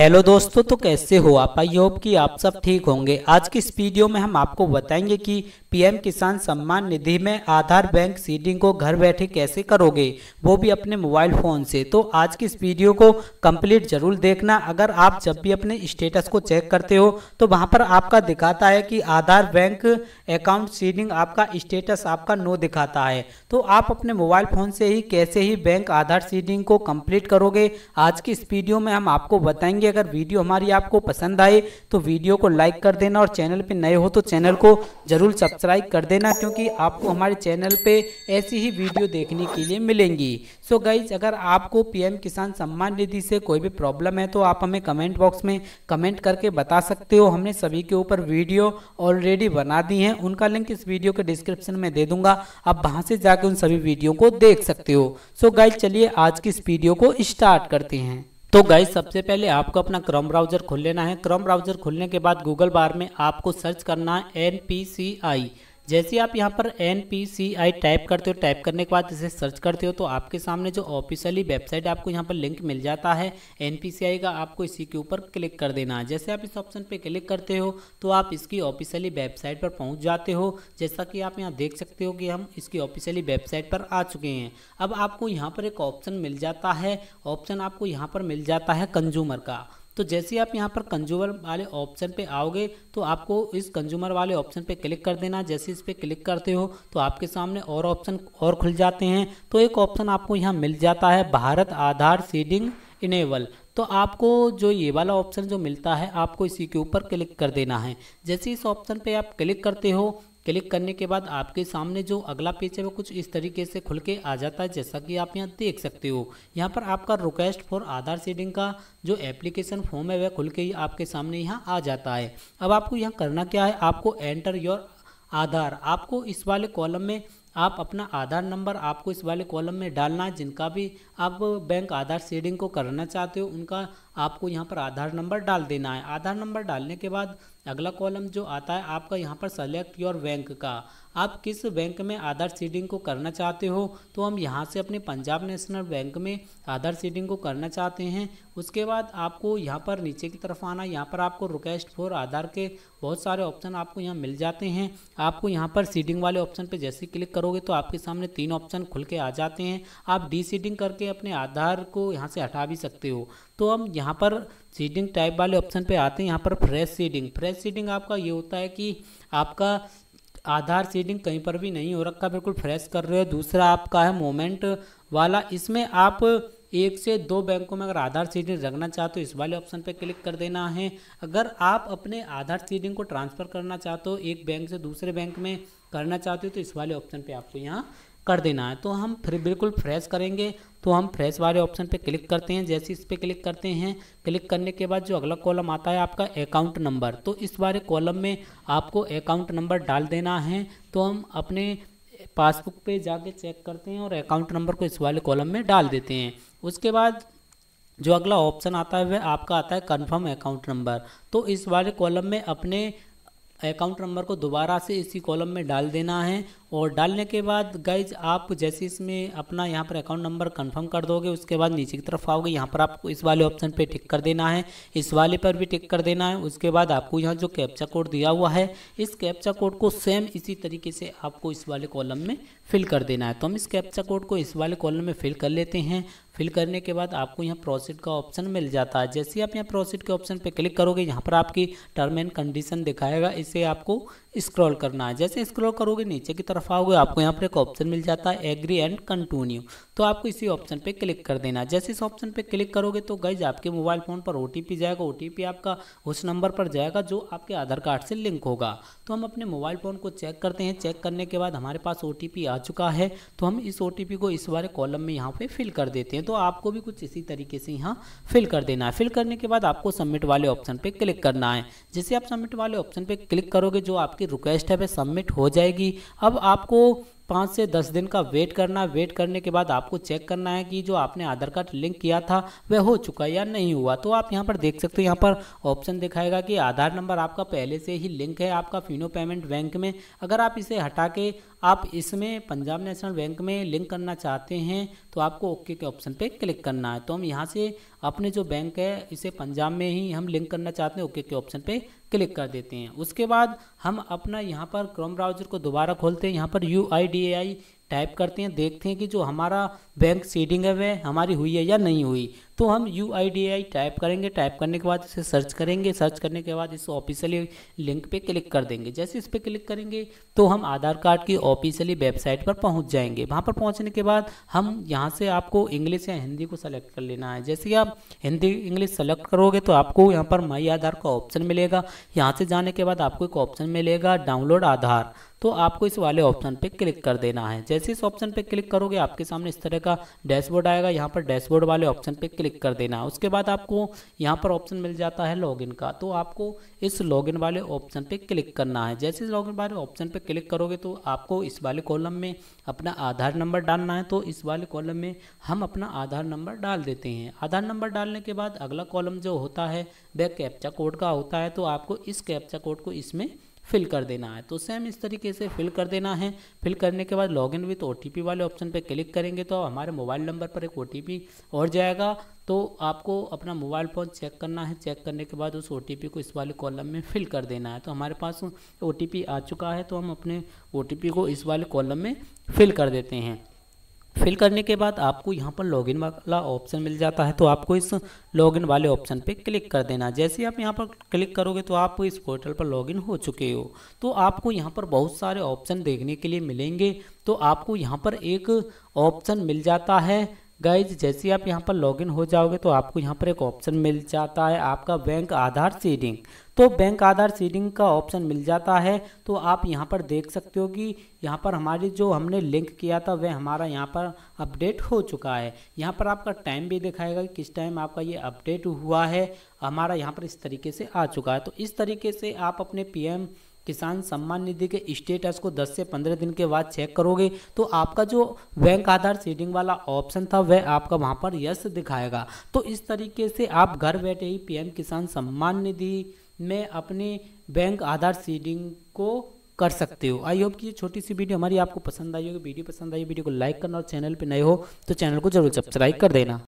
hello दोस्तों तो कैसे हो आप आई होप कि आप सब ठीक होंगे आज की इस वीडियो में हम आपको बताएंगे कि पीएम किसान सम्मान निधि में आधार बैंक सीडिंग को घर बैठे कैसे करोगे वो भी अपने मोबाइल फ़ोन से तो आज की इस वीडियो को कंप्लीट जरूर देखना अगर आप जब भी अपने स्टेटस को चेक करते हो तो वहाँ पर आपका दिखाता है कि आधार बैंक अकाउंट सीडिंग आपका स्टेटस आपका नो दिखाता है तो आप अपने मोबाइल फ़ोन से ही कैसे ही बैंक आधार सीडिंग को कम्प्लीट करोगे आज की इस वीडियो में हम आपको बताएंगे अगर वीडियो हमारी आपको पसंद आए तो वीडियो को लाइक कर देना और चैनल पे नए हो तो चैनल को जरूर सब्सक्राइब कर देना क्योंकि आपको हमारे चैनल पे ऐसी ही वीडियो देखने के लिए मिलेंगी सो so गाइज अगर आपको पीएम किसान सम्मान निधि से कोई भी प्रॉब्लम है तो आप हमें कमेंट बॉक्स में कमेंट करके बता सकते हो हमने सभी के ऊपर वीडियो ऑलरेडी बना दी है उनका लिंक इस वीडियो के डिस्क्रिप्शन में दे दूंगा आप वहां से जाकर उन सभी वीडियो को देख सकते हो सो so गाइज चलिए आज की इस वीडियो को स्टार्ट करते हैं तो गाय सबसे पहले आपको अपना क्रम ब्राउजर खोल लेना है क्रम ब्राउजर खोलने के बाद गूगल बार में आपको सर्च करना है एन पी सी आई जैसे आप यहाँ पर N P C I type करते हो टाइप करने के बाद इसे सर्च करते हो तो आपके सामने जो ऑफिशियली वेबसाइट आपको यहाँ पर लिंक मिल जाता है एन पी सी आई का आपको इसी के ऊपर क्लिक कर देना है जैसे आप इस ऑप्शन पे क्लिक करते हो तो आप इसकी ऑफिशियली वेबसाइट पर पहुँच जाते हो जैसा कि आप यहाँ देख सकते हो कि हम इसकी ऑफिशियली वेबसाइट पर आ चुके हैं अब आपको यहाँ पर एक ऑप्शन मिल जाता है ऑप्शन आपको यहाँ पर मिल जाता है कंज्यूमर का तो जैसे आप यहाँ पर कंज्यूमर वाले ऑप्शन पे आओगे तो आपको इस कंज्यूमर वाले ऑप्शन पे क्लिक कर देना जैसे इस पर क्लिक करते हो तो आपके सामने और ऑप्शन और खुल जाते हैं तो एक ऑप्शन आपको यहाँ मिल जाता है भारत आधार सीडिंग इनेबल तो आपको जो ये वाला ऑप्शन जो मिलता है आपको इसी के ऊपर क्लिक कर देना है जैसे इस ऑप्शन पे आप क्लिक करते हो क्लिक करने के बाद आपके सामने जो अगला पेज है वो कुछ इस तरीके से खुल के आ जाता है जैसा कि आप यहाँ देख सकते हो यहाँ पर आपका रिक्वेस्ट फॉर आधार सीडिंग का जो एप्लीकेशन फॉर्म है वह खुल के ही आपके सामने यहाँ आ जाता है अब आपको यहाँ करना क्या है आपको एंटर योर आधार आपको इस वाले कॉलम में आप अपना आधार नंबर आपको इस वाले कॉलम में डालना है जिनका भी आप बैंक आधार सीडिंग को करना चाहते हो उनका आपको यहाँ पर आधार नंबर डाल देना है आधार नंबर डालने के बाद अगला कॉलम जो आता है आपका यहाँ पर सेलेक्ट योर बैंक का आप किस बैंक में आधार सीडिंग को करना चाहते हो तो हम यहाँ से अपने पंजाब नेशनल बैंक में आधार सीडिंग को करना चाहते हैं उसके बाद आपको यहाँ पर नीचे की तरफ आना यहाँ पर आपको रिक्वेस्ट फॉर आधार के बहुत सारे ऑप्शन आपको यहाँ मिल जाते हैं आपको यहाँ पर सीडिंग वाले ऑप्शन पर जैसे क्लिक करोगे तो आपके सामने तीन ऑप्शन खुल के आ जाते हैं आप डी सीडिंग करके अपने आधार को यहाँ से हटा भी सकते हो तो हम यहाँ पर सीडिंग टाइप वाले ऑप्शन पे आते हैं यहाँ पर फ्रेश सीडिंग फ्रेश सीडिंग आपका ये होता है कि आपका आधार सीडिंग कहीं पर भी नहीं हो रखा बिल्कुल फ्रेश कर रहे हो दूसरा आपका है मोमेंट वाला इसमें आप एक से दो बैंकों में अगर आधार सीडिंग रखना चाहते हो इस वाले ऑप्शन पर क्लिक कर देना है अगर आप अपने आधार सीडिंग को ट्रांसफ़र करना चाहते हो एक बैंक से दूसरे बैंक में करना चाहते हो तो इस वाले ऑप्शन पर आपको यहाँ कर देना है तो हम फिर बिल्कुल फ्रेश करेंगे तो हम फ्रेश वाले ऑप्शन पे क्लिक करते हैं जैसे इस पर क्लिक करते हैं क्लिक करने के बाद जो अगला कॉलम आता है आपका अकाउंट नंबर तो इस वाले कॉलम में आपको अकाउंट नंबर डाल देना है तो हम अपने पासबुक पे जाके चेक करते हैं और अकाउंट नंबर को इस वाले कॉलम में डाल देते हैं उसके बाद जो अगला ऑप्शन आता है वह आपका आता है कन्फर्म अकाउंट नंबर तो इस वाले कॉलम में अपने अकाउंट नंबर को दोबारा से इसी कॉलम में डाल देना है और डालने के बाद गाइज आप जैसे इसमें अपना यहाँ पर अकाउंट नंबर कंफर्म कर दोगे उसके बाद नीचे की तरफ आओगे यहाँ पर आपको इस वाले ऑप्शन पे टिक कर देना है इस वाले पर भी टिक कर देना है उसके बाद आपको यहाँ जो कैप्चा कोड दिया हुआ है इस कैप्चा कोड को सेम इसी तरीके से आपको इस वाले कॉलम में फिल कर देना है तो हम इस कैप्चा कोड को इस वाले कॉलम में फिल कर लेते हैं फिल करने के बाद आपको यहाँ प्रोसीड का ऑप्शन मिल जाता है जैसे ही आप यहाँ प्रोसीड के ऑप्शन पर क्लिक करोगे यहाँ पर आपकी टर्म एंड कंडीशन दिखाएगा इसे आपको स्क्रॉल करना है जैसे स्क्रॉल करोगे नीचे की तरफ तरफ आओगे आपको यहाँ पर एक ऑप्शन मिल जाता है एग्री एंड कंटिन्यू तो आपको इसी ऑप्शन पे क्लिक कर देना जैसे इस ऑप्शन पे क्लिक करोगे तो गाइज आपके मोबाइल फ़ोन पर ओ जाएगा ओ आपका उस नंबर पर जाएगा जो आपके आधार कार्ड से लिंक होगा तो हम अपने मोबाइल फ़ोन को चेक करते हैं चेक करने के बाद हमारे पास ओ आ चुका है तो हम इस ओ को इस बारे कॉलम में यहाँ पर फिल कर देते हैं तो आपको भी कुछ इसी तरीके से यहाँ फिल कर देना है फिल करने के बाद आपको सबमिट वाले ऑप्शन पर क्लिक करना है जैसे आप सबमिट वाले ऑप्शन पर क्लिक करोगे जो आपकी रिक्वेस्ट है वह सबमिट हो जाएगी अब आपको पाँच से दस दिन का वेट करना वेट करने के बाद आपको चेक करना है कि जो आपने आधार कार्ड लिंक किया था वह हो चुका या नहीं हुआ तो आप यहाँ पर देख सकते हो यहाँ पर ऑप्शन दिखाएगा कि आधार नंबर आपका पहले से ही लिंक है आपका फिनो पेमेंट बैंक में अगर आप इसे हटा के आप इसमें पंजाब नेशनल बैंक में लिंक करना चाहते हैं तो आपको ओके के ऑप्शन पे क्लिक करना है तो हम यहाँ से अपने जो बैंक है इसे पंजाब में ही हम लिंक करना चाहते हैं ओके के ऑप्शन पे क्लिक कर देते हैं उसके बाद हम अपना यहाँ पर क्रोम ब्राउजर को दोबारा खोलते हैं यहाँ पर यू टाइप करते हैं देखते हैं कि जो हमारा बैंक सीडिंग है वह हमारी हुई है या नहीं हुई तो हम यू टाइप करेंगे टाइप करने के बाद इसे सर्च करेंगे सर्च करने के बाद इस ऑफिशियली लिंक पे क्लिक कर देंगे जैसे इस पर क्लिक करेंगे तो हम आधार कार्ड की ऑफिशियली वेबसाइट पर पहुँच जाएंगे वहाँ पर पहुँचने के बाद हम यहाँ से आपको इंग्लिश या हिंदी को सेलेक्ट कर लेना है जैसे आप हिंदी इंग्लिश सेलेक्ट करोगे तो आपको यहाँ पर माई आधार का ऑप्शन मिलेगा यहाँ से जाने के बाद आपको एक ऑप्शन मिलेगा डाउनलोड आधार तो आपको इस वाले ऑप्शन पे क्लिक कर देना है जैसे इस ऑप्शन पे क्लिक करोगे आपके सामने इस तरह का डैशबोर्ड आएगा यहाँ पर डैशबोर्ड वाले ऑप्शन पे क्लिक क्लिक कर देना उसके बाद आपको यहाँ पर ऑप्शन मिल जाता है लॉगिन का तो आपको इस लॉगिन वाले ऑप्शन पे क्लिक करना है जैसे इस लॉगिन वाले ऑप्शन पे क्लिक करोगे तो आपको इस वाले कॉलम में अपना आधार नंबर डालना है तो इस वाले कॉलम में हम अपना आधार नंबर डाल देते हैं आधार नंबर डालने के बाद अगला कॉलम जो होता है वह कैप्चा कोड का होता है तो आपको इस कैप्चा कोड को इसमें फिल कर देना है तो सेम इस तरीके से फिल कर देना है फिल करने के बाद लॉगिन विथ ओ वाले ऑप्शन पर क्लिक करेंगे तो हमारे मोबाइल नंबर पर एक ओ और जाएगा तो आपको अपना मोबाइल फ़ोन चेक करना है चेक करने के बाद उस ओ को इस वाले कॉलम में फिल कर देना है तो हमारे पास ओ आ चुका है तो हम अपने ओ को इस वाले कॉलम में फिल कर देते हैं फिल करने के बाद आपको यहाँ पर लॉगिन वाला ऑप्शन मिल जाता है तो आपको इस लॉगिन वाले ऑप्शन पे क्लिक कर देना जैसे आप यहाँ पर क्लिक करोगे तो आप इस पोर्टल पर लॉगिन हो चुके हो तो आपको यहाँ पर बहुत सारे ऑप्शन देखने के लिए मिलेंगे तो आपको यहाँ पर एक ऑप्शन मिल जाता है गाइज जैसे आप यहाँ पर लॉगिन हो जाओगे तो आपको यहाँ पर एक ऑप्शन मिल जाता है आपका बैंक आधार सीडिंग तो बैंक आधार सीडिंग का ऑप्शन मिल जाता है तो आप यहाँ पर देख सकते हो कि यहाँ पर हमारी जो हमने लिंक किया था वह हमारा यहाँ पर अपडेट हो चुका है यहाँ पर आपका टाइम भी दिखाएगा कि किस टाइम आपका ये अपडेट हुआ है हमारा यहाँ पर इस तरीके से आ चुका है तो इस तरीके से आप अपने पी किसान सम्मान निधि के स्टेटस को 10 से 15 दिन के बाद चेक करोगे तो आपका जो बैंक आधार सीडिंग वाला ऑप्शन था वह आपका वहां पर यस दिखाएगा तो इस तरीके से आप घर बैठे ही पीएम किसान सम्मान निधि में अपने बैंक आधार सीडिंग को कर सकते हो आई होप कि ये छोटी सी वीडियो हमारी आपको पसंद आई होगी वीडियो पसंद आई वीडियो को लाइक करना और चैनल पर नए हो तो चैनल को जरूर सब्सक्राइब कर देना